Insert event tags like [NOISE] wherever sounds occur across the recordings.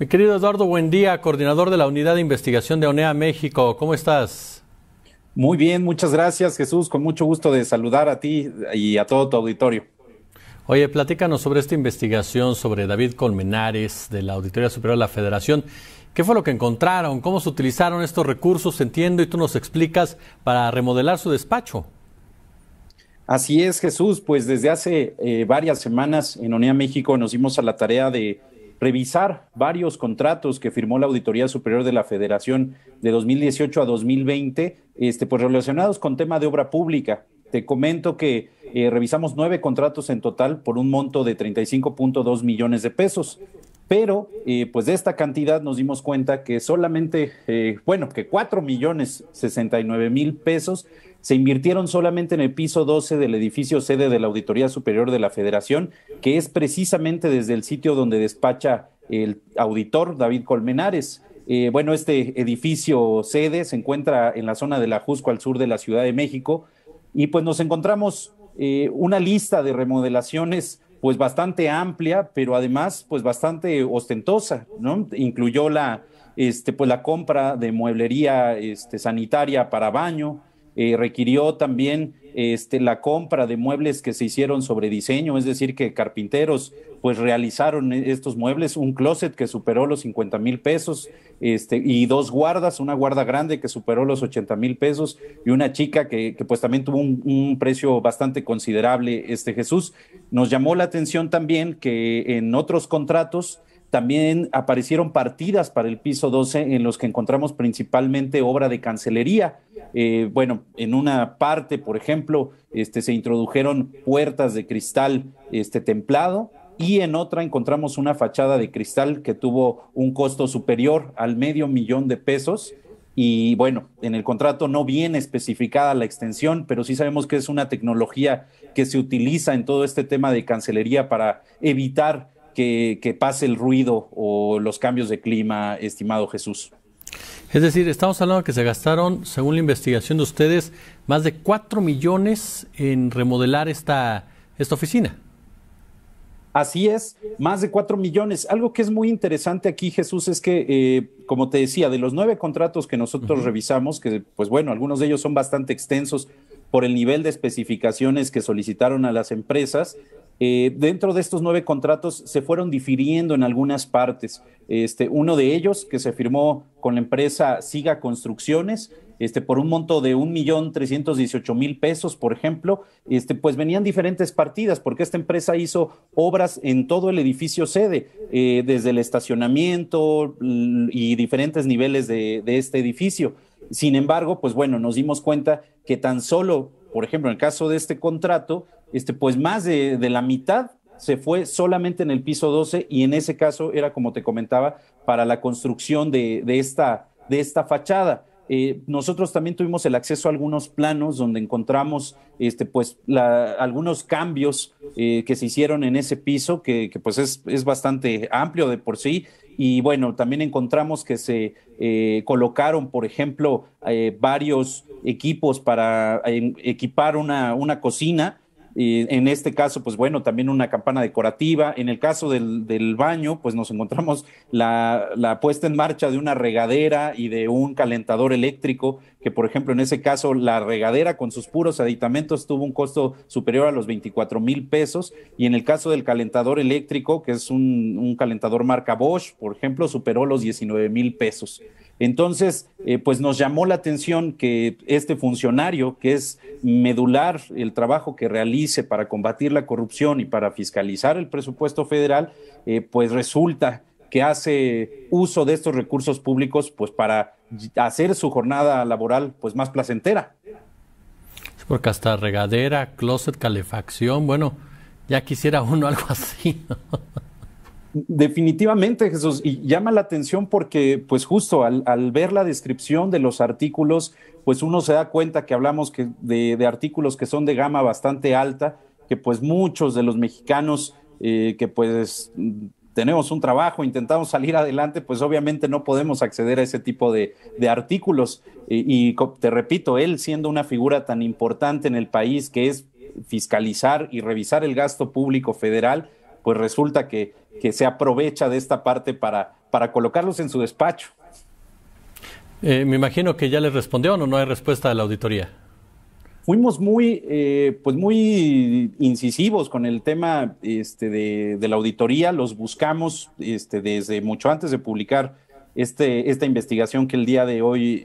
Mi querido Eduardo, buen día, coordinador de la Unidad de Investigación de ONEA México. ¿Cómo estás? Muy bien, muchas gracias Jesús, con mucho gusto de saludar a ti y a todo tu auditorio. Oye, platícanos sobre esta investigación sobre David Colmenares de la Auditoría Superior de la Federación. ¿Qué fue lo que encontraron? ¿Cómo se utilizaron estos recursos? Entiendo y tú nos explicas para remodelar su despacho. Así es, Jesús. Pues desde hace eh, varias semanas en ONEA México nos dimos a la tarea de revisar varios contratos que firmó la Auditoría Superior de la Federación de 2018 a 2020, este, pues relacionados con tema de obra pública. Te comento que eh, revisamos nueve contratos en total por un monto de 35.2 millones de pesos. Pero, eh, pues de esta cantidad nos dimos cuenta que solamente, eh, bueno, que 4 millones 69 mil pesos se invirtieron solamente en el piso 12 del edificio sede de la Auditoría Superior de la Federación, que es precisamente desde el sitio donde despacha el auditor David Colmenares. Eh, bueno, este edificio sede se encuentra en la zona de la Jusco al sur de la Ciudad de México y pues nos encontramos eh, una lista de remodelaciones pues bastante amplia, pero además pues bastante ostentosa, ¿no? Incluyó la, este, pues la compra de mueblería este, sanitaria para baño, eh, requirió también este, la compra de muebles que se hicieron sobre diseño, es decir, que carpinteros pues realizaron e, estos muebles, un closet que superó los 50 mil pesos este, y dos guardas, una guarda grande que superó los 80 mil pesos y una chica que, pues también tuvo un, un, precio bastante considerable, este Jesús. Nos llamó la atención también que en otros contratos también aparecieron partidas para el piso 12 en los que encontramos principalmente obra de cancelería. Eh, bueno, en una parte, por ejemplo, este, se introdujeron puertas de cristal este, templado y en otra encontramos una fachada de cristal que tuvo un costo superior al medio millón de pesos. Y bueno, en el contrato no viene especificada la extensión, pero sí sabemos que es una tecnología que se utiliza en todo este tema de cancelería para evitar que, pase el ruido o los cambios de clima, estimado Jesús. Es decir, estamos hablando que se gastaron, según la investigación de ustedes, más de cuatro millones en remodelar esta, esta oficina. Así es, más de cuatro millones. Algo que es muy interesante aquí, Jesús, es que, eh, como te decía, de los nueve contratos que nosotros revisamos, que pues bueno, algunos de ellos son bastante extensos por el nivel de especificaciones que solicitaron a las empresas, eh, dentro de estos nueve contratos se fueron difiriendo en algunas partes. Este, uno de ellos, que se firmó con la empresa Siga Construcciones, este, por un monto de 1.318.000 pesos, por ejemplo, este, pues venían diferentes partidas, porque esta empresa hizo obras en todo el edificio sede, eh, desde el estacionamiento y diferentes niveles de, de este edificio. Sin embargo, pues bueno, nos dimos cuenta que tan solo por ejemplo, en el caso de este contrato, este, pues más de, la mitad se fue solamente en el piso 12 y en ese caso era, como te comentaba, para la construcción de, esta, de esta fachada. Eh, nosotros también tuvimos el acceso a algunos planos donde encontramos este, pues, algunos cambios eh, que se hicieron en ese piso, que, pues es, bastante amplio de por sí. Y bueno, también encontramos que se eh, colocaron, por ejemplo, varios equipos para eh, equipar una, cocina. en este caso, pues bueno, también una campana decorativa. En el caso del, baño, pues nos encontramos la, puesta en marcha de una regadera y de un calentador eléctrico, que por ejemplo en ese caso la regadera con sus puros aditamentos tuvo un costo superior a los 24 mil pesos. Y en el caso del calentador eléctrico, que es un, un calentador marca Bosch, por ejemplo, superó los 19 mil pesos. Entonces, eh, pues nos llamó la atención que este funcionario, que es medular el trabajo que realice para combatir la corrupción y para fiscalizar el presupuesto federal, eh, pues resulta que hace uso de estos recursos públicos pues para hacer su jornada laboral pues más placentera. Porque hasta regadera, closet, calefacción, bueno, ya quisiera uno [LAUGHS] algo así. Definitivamente, Jesús, y llama la atención porque, pues justo al, ver la descripción de los artículos, pues uno se da cuenta que hablamos que de, artículos que son de gama bastante alta, que pues muchos de los mexicanos eh, que pues tenemos un trabajo, intentamos salir adelante, pues obviamente no podemos acceder a ese tipo de, artículos. y te repito, él siendo una figura tan importante en el país que es fiscalizar y revisar el gasto público federal, pues resulta que que se aprovecha de esta parte para, para colocarlos en su despacho. Eh, me imagino que ya les respondió o no, no hay respuesta de la auditoría. Fuimos muy, eh, pues muy incisivos con el tema este, de, la auditoría, los buscamos este, desde mucho antes de publicar este, esta investigación que el día de hoy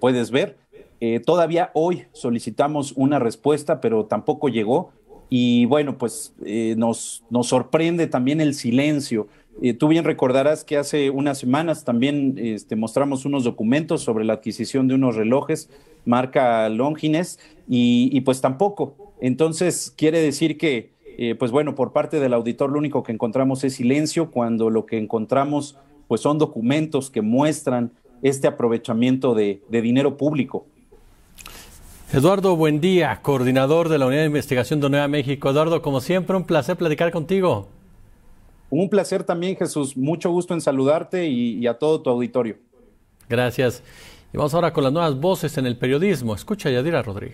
puedes ver. Eh, todavía hoy solicitamos una respuesta, pero tampoco llegó. Y bueno, pues eh, nos, nos sorprende también el silencio. Eh, tú bien recordarás que hace unas semanas también este, mostramos unos documentos sobre la adquisición de unos relojes marca Longines y, pues tampoco. Entonces quiere decir que, eh, pues bueno, por parte del auditor lo único que encontramos es silencio cuando lo que encontramos pues son documentos que muestran este aprovechamiento de dinero público. Eduardo buen día, coordinador de la Unidad de Investigación de Nueva México. Eduardo, como siempre, un placer platicar contigo. Un placer también, Jesús. Mucho gusto en saludarte y, a todo tu auditorio. Gracias. Y vamos ahora con las nuevas voces en el periodismo. Escucha a Yadira Rodríguez.